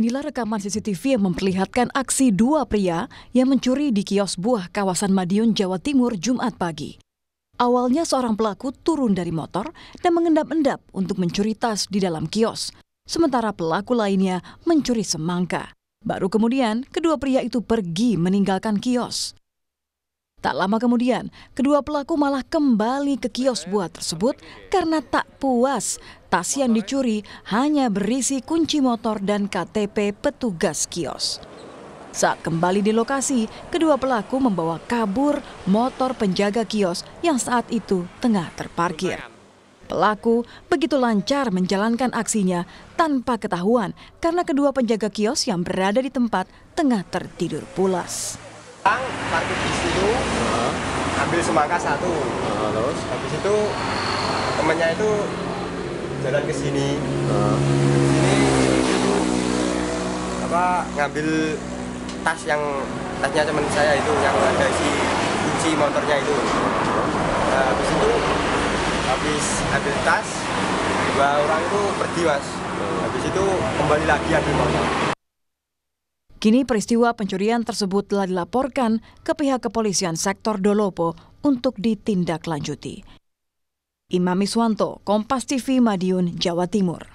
Inilah rekaman CCTV yang memperlihatkan aksi dua pria yang mencuri di kios buah kawasan Madiun, Jawa Timur, Jumat pagi. Awalnya seorang pelaku turun dari motor dan mengendap-endap untuk mencuri tas di dalam kios, sementara pelaku lainnya mencuri semangka. Baru kemudian, kedua pria itu pergi meninggalkan kios. Tak lama kemudian, kedua pelaku malah kembali ke kios buah tersebut karena tak puas Tas yang dicuri hanya berisi kunci motor dan KTP petugas kios. Saat kembali di lokasi, kedua pelaku membawa kabur motor penjaga kios yang saat itu tengah terparkir. Pelaku begitu lancar menjalankan aksinya tanpa ketahuan karena kedua penjaga kios yang berada di tempat tengah tertidur pulas. Parkir di situ, ambil semangka satu. Terus habis itu temannya itu jalan ke sini uh. Eh, sini apa ngambil tas yang tasnya teman saya itu yang ada si kunci motornya itu nah, habis itu habis ambil tas dua orang itu pergi was, habis itu kembali lagi ambil motor Kini peristiwa pencurian tersebut telah dilaporkan ke pihak kepolisian sektor Dolopo untuk ditindaklanjuti. Imam Iswanto, Kompas TV Madiun, Jawa Timur.